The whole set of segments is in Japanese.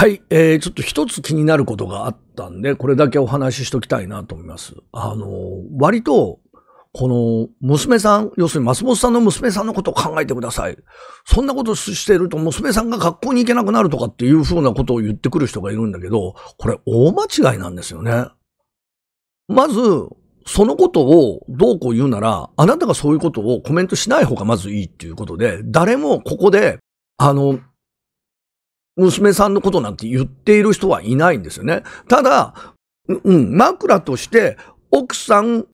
はい、えー、ちょっと一つ気になることがあったんで、これだけお話ししときたいなと思います。あの、割と、この、娘さん、要するに松本さんの娘さんのことを考えてください。そんなことしてると娘さんが学校に行けなくなるとかっていうふうなことを言ってくる人がいるんだけど、これ大間違いなんですよね。まず、そのことをどうこう言うなら、あなたがそういうことをコメントしない方がまずいいっていうことで、誰もここで、あの、娘さんのことなんて言っている人はいないんですよね。ただ、うん、枕として奥さん、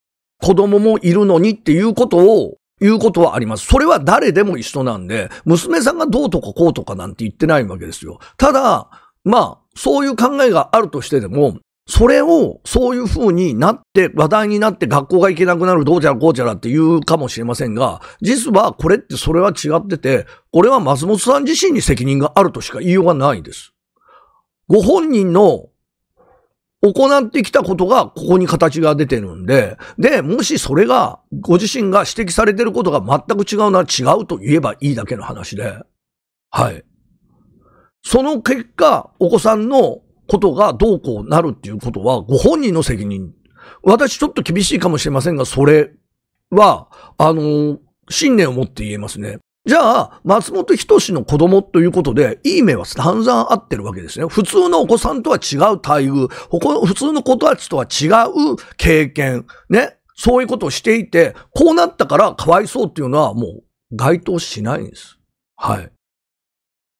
子供もいるのにっていうことをいうことはあります。それは誰でも一緒なんで、娘さんがどうとかこうとかなんて言ってないわけですよ。ただ、まあ、そういう考えがあるとしてでも、それを、そういう風になって、話題になって学校が行けなくなる、どうじゃらこうじゃらって言うかもしれませんが、実はこれってそれは違ってて、これは松本さん自身に責任があるとしか言いようがないです。ご本人の行ってきたことがここに形が出てるんで、で、もしそれがご自身が指摘されてることが全く違うなら違うと言えばいいだけの話で、はい。その結果、お子さんのことがどうこうなるっていうことは、ご本人の責任。私ちょっと厳しいかもしれませんが、それは、あの、信念を持って言えますね。じゃあ、松本人志の子供ということで、いい目は散々合ってるわけですね。普通のお子さんとは違う待遇、普通の子たちとは違う経験、ね。そういうことをしていて、こうなったからかわいそうっていうのはもう該当しないんです。はい。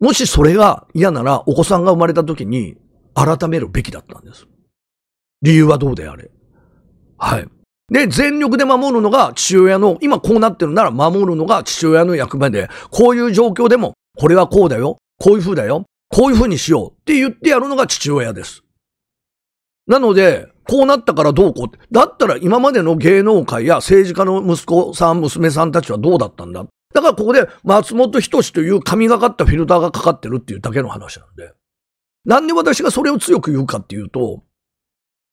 もしそれが嫌なら、お子さんが生まれた時に、改めるべきだったんです。理由はどうであれ。はい。で、全力で守るのが父親の、今こうなってるなら守るのが父親の役目で、こういう状況でも、これはこうだよ、こういう風だよ、こういう風にしようって言ってやるのが父親です。なので、こうなったからどうこうって。だったら今までの芸能界や政治家の息子さん、娘さんたちはどうだったんだだからここで松本人志という神がかったフィルターがかかってるっていうだけの話なんで。なんで私がそれを強く言うかっていうと、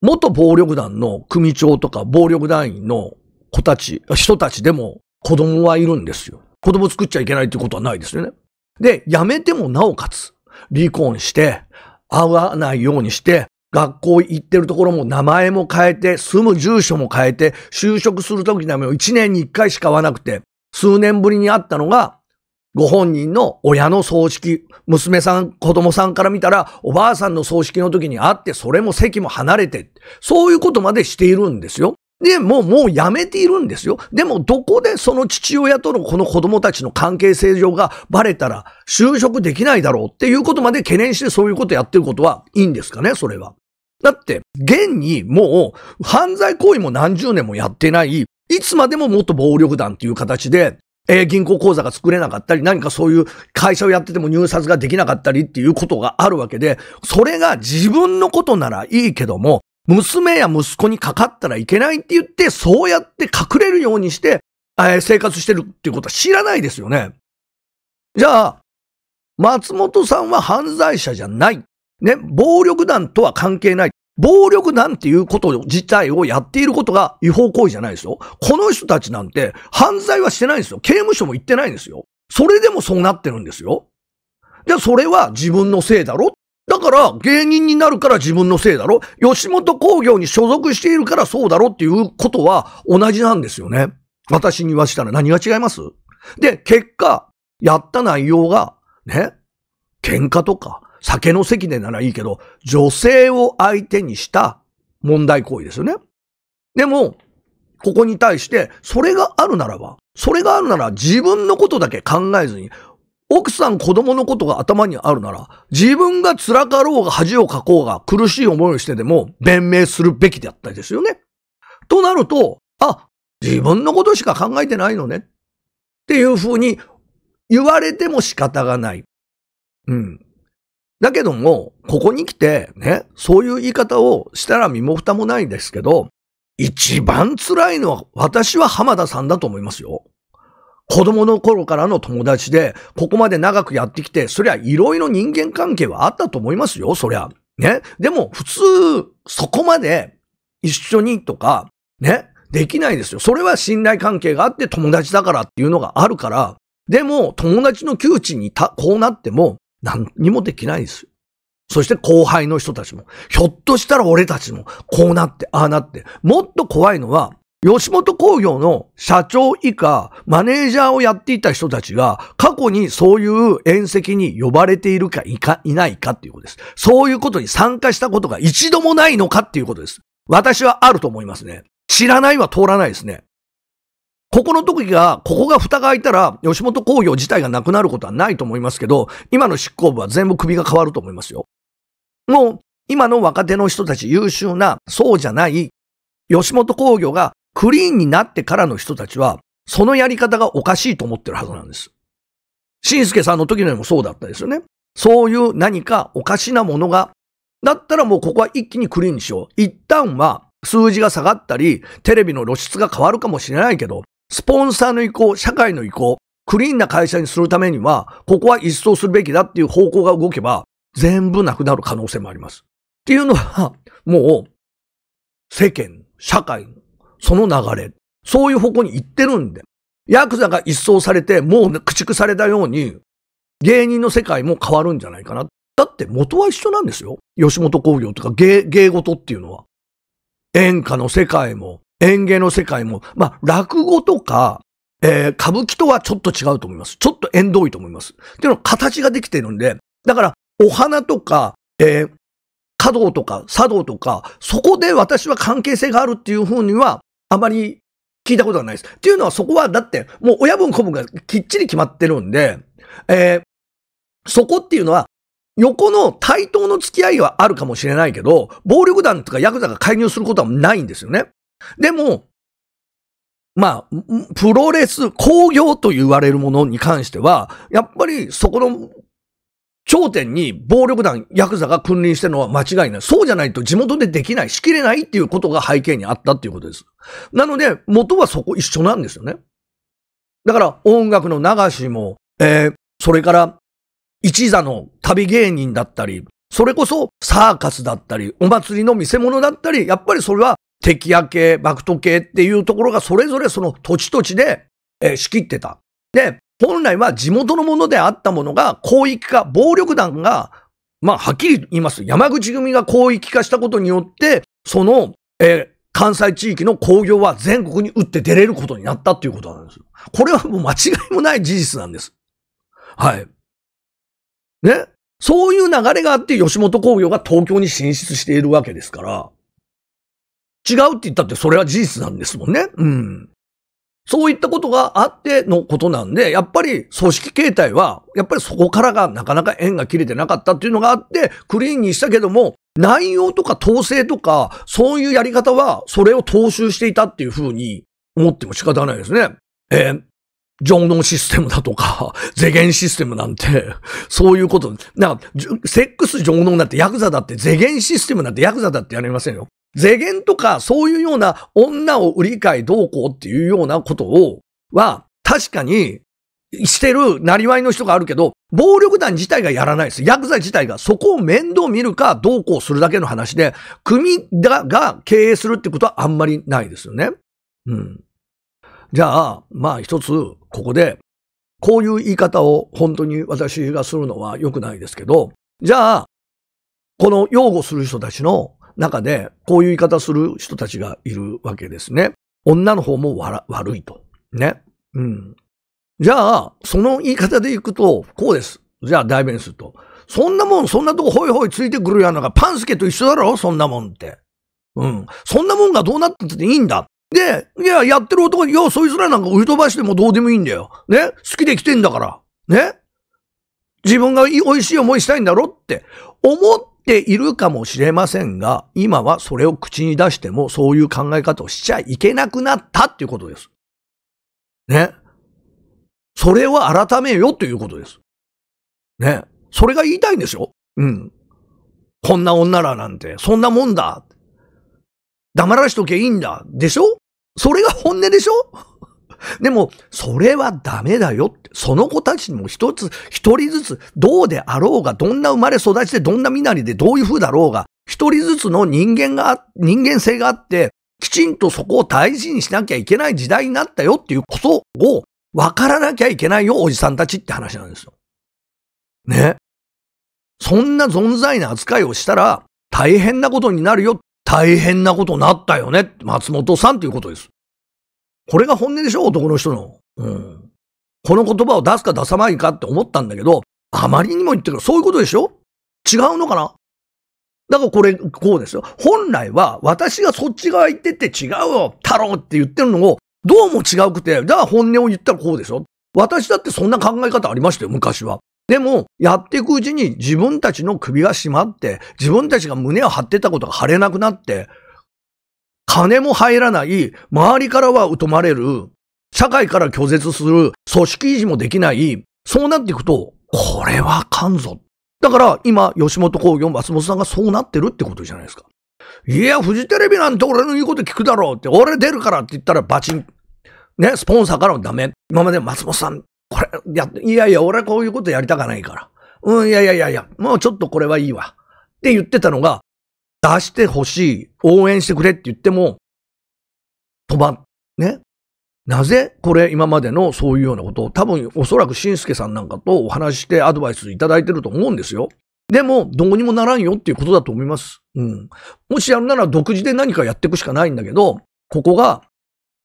元暴力団の組長とか暴力団員の子たち、人たちでも子供はいるんですよ。子供作っちゃいけないってことはないですよね。で、辞めてもなおかつ、離婚して、会わないようにして、学校行ってるところも名前も変えて、住む住所も変えて、就職するときなめを1年に1回しか会わなくて、数年ぶりに会ったのが、ご本人の親の葬式、娘さん、子供さんから見たら、おばあさんの葬式の時に会って、それも席も離れて、そういうことまでしているんですよ。で、もう、もうやめているんですよ。でも、どこでその父親とのこの子供たちの関係性上がバレたら、就職できないだろうっていうことまで懸念してそういうことやってることはいいんですかね、それは。だって、現にもう、犯罪行為も何十年もやってない、いつまでも元暴力団っていう形で、え銀行口座が作れなかったり、何かそういう会社をやってても入札ができなかったりっていうことがあるわけで、それが自分のことならいいけども、娘や息子にかかったらいけないって言って、そうやって隠れるようにして、え生活してるっていうことは知らないですよね。じゃあ、松本さんは犯罪者じゃない。ね、暴力団とは関係ない。暴力なんていうこと自体をやっていることが違法行為じゃないですよ。この人たちなんて犯罪はしてないんですよ。刑務所も行ってないんですよ。それでもそうなってるんですよ。じゃあそれは自分のせいだろだから芸人になるから自分のせいだろ吉本工業に所属しているからそうだろっていうことは同じなんですよね。私に言わしたら何が違いますで、結果、やった内容が、ね、喧嘩とか、酒の席でならいいけど、女性を相手にした問題行為ですよね。でも、ここに対して、それがあるならば、それがあるなら自分のことだけ考えずに、奥さん子供のことが頭にあるなら、自分が辛かろうが恥をかこうが苦しい思いをしてでも弁明するべきであったりですよね。となると、あ、自分のことしか考えてないのね。っていうふうに言われても仕方がない。うん。だけども、ここに来て、ね、そういう言い方をしたら身も蓋もないですけど、一番辛いのは私は浜田さんだと思いますよ。子供の頃からの友達で、ここまで長くやってきて、そりゃいろいろ人間関係はあったと思いますよ、そりゃ。ね。でも、普通、そこまで一緒にとか、ね、できないですよ。それは信頼関係があって友達だからっていうのがあるから、でも、友達の窮地にた、こうなっても、何にもできないですよ。そして後輩の人たちも、ひょっとしたら俺たちも、こうなって、ああなって。もっと怖いのは、吉本工業の社長以下、マネージャーをやっていた人たちが、過去にそういう宴席に呼ばれているかいか、いないかっていうことです。そういうことに参加したことが一度もないのかっていうことです。私はあると思いますね。知らないは通らないですね。ここの時が、ここが蓋が開いたら、吉本工業自体がなくなることはないと思いますけど、今の執行部は全部首が変わると思いますよ。もう、今の若手の人たち優秀な、そうじゃない、吉本工業がクリーンになってからの人たちは、そのやり方がおかしいと思ってるはずなんです。新助さんの時のよもそうだったですよね。そういう何かおかしなものが、だったらもうここは一気にクリーンにしよう。一旦は数字が下がったり、テレビの露出が変わるかもしれないけど、スポンサーの意向、社会の意向、クリーンな会社にするためには、ここは一掃するべきだっていう方向が動けば、全部なくなる可能性もあります。っていうのは、もう、世間、社会、その流れ、そういう方向に行ってるんで、ヤクザが一掃されて、もう駆逐されたように、芸人の世界も変わるんじゃないかな。だって元は一緒なんですよ。吉本興業とか芸、芸事っていうのは。演歌の世界も、演芸の世界も、まあ、落語とか、えー、歌舞伎とはちょっと違うと思います。ちょっと縁遠いと思います。っていうのは形ができてるんで、だから、お花とか、えー、華道とか、茶道とか、そこで私は関係性があるっていうふうには、あまり聞いたことはないです。っていうのはそこは、だって、もう親分子分がきっちり決まってるんで、えー、そこっていうのは、横の対等の付き合いはあるかもしれないけど、暴力団とかヤクザが介入することはないんですよね。でも、まあ、プロレス、工業と言われるものに関しては、やっぱりそこの頂点に暴力団、ヤクザが君臨してるのは間違いない。そうじゃないと地元でできない、しきれないっていうことが背景にあったっていうことです。なので、元はそこ一緒なんですよね。だから音楽の流しも、えー、それから一座の旅芸人だったり、それこそサーカスだったり、お祭りの見せ物だったり、やっぱりそれは敵屋系、幕府系っていうところがそれぞれその土地土地で、えー、仕切ってた。で、本来は地元のものであったものが広域化、暴力団が、まあ、はっきり言います。山口組が広域化したことによって、その、えー、関西地域の工業は全国に打って出れることになったっていうことなんですよ。これはもう間違いもない事実なんです。はい。ね。そういう流れがあって吉本工業が東京に進出しているわけですから。違うって言ったってそれは事実なんですもんね。うん。そういったことがあってのことなんで、やっぱり組織形態は、やっぱりそこからがなかなか縁が切れてなかったっていうのがあって、クリーンにしたけども、内容とか統制とか、そういうやり方は、それを踏襲していたっていうふうに思っても仕方ないですね。えー、情能システムだとか、ゲ ンシステムなんて、そういうこと。なんか、セックス情能なんてヤクザだって、ゲンシステムなんてヤクザだってやりませんよ。税源とかそういうような女を売り買いどうこうっていうようなことを、は、確かに、してる、なりわいの人があるけど、暴力団自体がやらないです。薬剤自体が。そこを面倒見るか、どうこうするだけの話で、組だが経営するってことはあんまりないですよね。うん。じゃあ、まあ一つ、ここで、こういう言い方を本当に私がするのは良くないですけど、じゃあ、この擁護する人たちの中で、こういう言い方する人たちがいるわけですね。女の方も悪いと。ね。うん。じゃあ、その言い方でいくと、こうです。じゃあ代弁すると。そんなもん、そんなとこほいほいついてくるやんのが、パンスケと一緒だろそんなもんって。うん。そんなもんがどうなったっていいんだ。で、いや、やってる男に、そいつらなんか売り飛ばしてもどうでもいいんだよ。ね好きで来てんだから。ね自分が美味しい思いしたいんだろって思っっているかもしれませんが、今はそれを口に出してもそういう考え方をしちゃいけなくなったっていうことです。ね。それは改めよということです。ね。それが言いたいんですよ。うん。こんな女らなんて、そんなもんだ。黙らしとけいいんだ。でしょそれが本音でしょでも、それはダメだよって、その子たちにも一つ、一人ずつ、どうであろうが、どんな生まれ育ちで、どんな身なりで、どういう風だろうが、一人ずつの人間が、人間性があって、きちんとそこを大事にしなきゃいけない時代になったよっていうことを、わからなきゃいけないよ、おじさんたちって話なんですよ。ね。そんな存在な扱いをしたら、大変なことになるよ。大変なことになったよね。松本さんということです。これが本音でしょ男の人の。うん。この言葉を出すか出さないかって思ったんだけど、あまりにも言ってるそういうことでしょ違うのかなだからこれ、こうですよ。本来は、私がそっち側行ってって違うよ、太郎って言ってるのを、どうも違うくて、だから本音を言ったらこうでしょ私だってそんな考え方ありましたよ、昔は。でも、やっていくうちに自分たちの首が締まって、自分たちが胸を張ってたことが腫れなくなって、金も入らない、周りからは疎まれる、社会から拒絶する、組織維持もできない、そうなっていくと、これはあかんぞ。だから今、吉本興業、松本さんがそうなってるってことじゃないですか。いや、フジテレビなんて俺の言うこと聞くだろうって、俺出るからって言ったらバチン。ね、スポンサーからもダメ。今まで松本さん、これ、や、いやいや、俺はこういうことやりたかないから。うん、いやいやいやいや、もうちょっとこれはいいわ。って言ってたのが、出してほしい、応援してくれって言っても、止まん、ね。なぜこれ今までのそういうようなことを多分おそらくしんすけさんなんかとお話してアドバイスいただいてると思うんですよ。でも、どうにもならんよっていうことだと思います。うん。もしやるなら独自で何かやっていくしかないんだけど、ここが、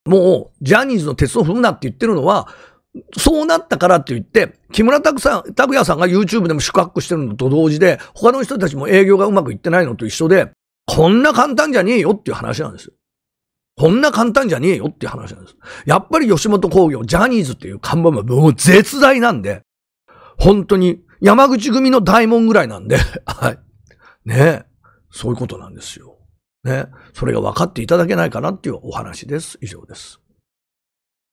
もう、ジャニーズの鉄を踏むなって言ってるのは、そうなったからって言って、木村拓さん、拓也さんが YouTube でも宿泊してるのと同時で、他の人たちも営業がうまくいってないのと一緒で、こんな簡単じゃねえよっていう話なんですよ。こんな簡単じゃねえよっていう話なんです。やっぱり吉本興業、ジャニーズっていう看板はもう絶大なんで、本当に山口組の大門ぐらいなんで、はい。ねえ、そういうことなんですよ。ね。それが分かっていただけないかなっていうお話です。以上です。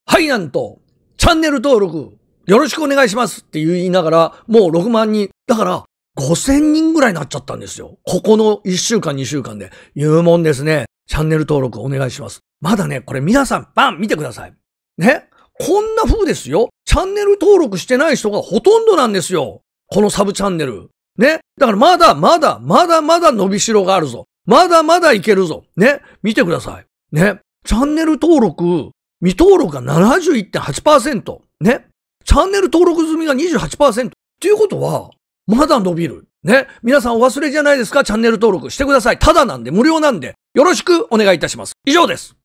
はい、なんと。チャンネル登録、よろしくお願いしますって言いながら、もう6万人。だから、5000人ぐらいになっちゃったんですよ。ここの1週間、2週間で。言うもんですね。チャンネル登録お願いします。まだね、これ皆さん、バン見てください。ね。こんな風ですよ。チャンネル登録してない人がほとんどなんですよ。このサブチャンネル。ね。だからまだまだ、まだまだ伸びしろがあるぞ。まだまだいけるぞ。ね。見てください。ね。チャンネル登録未登録が71.8%。ね。チャンネル登録済みが28%。っていうことは、まだ伸びる。ね。皆さんお忘れじゃないですかチャンネル登録してください。ただなんで、無料なんで、よろしくお願いいたします。以上です。